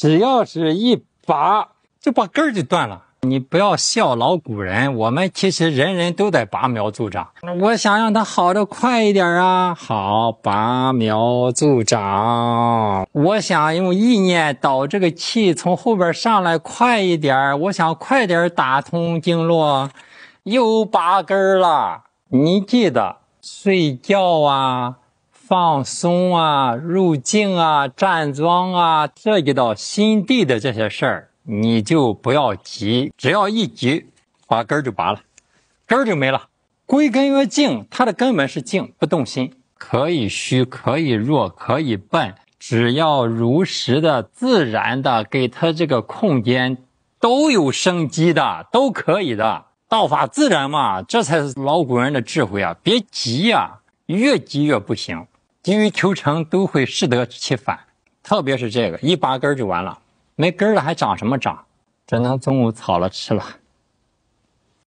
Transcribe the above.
只要是一拔，就把根儿就断了。你不要笑老古人，我们其实人人都在拔苗助长。我想让它好的快一点啊，好拔苗助长。我想用意念导这个气从后边上来快一点，我想快点打通经络，又拔根儿了。你记得睡觉啊。放松啊，入静啊，站桩啊，涉及到心地的这些事儿，你就不要急，只要一急，把根就拔了，根就没了。归根曰静，它的根本是静，不动心，可以虚，可以弱，可以笨，只要如实的、自然的给他这个空间，都有生机的，都可以的。道法自然嘛，这才是老古人的智慧啊！别急呀，越急越不行。急于求成都会适得其反，特别是这个一拔根就完了，没根了还长什么长？只能中午炒了吃了。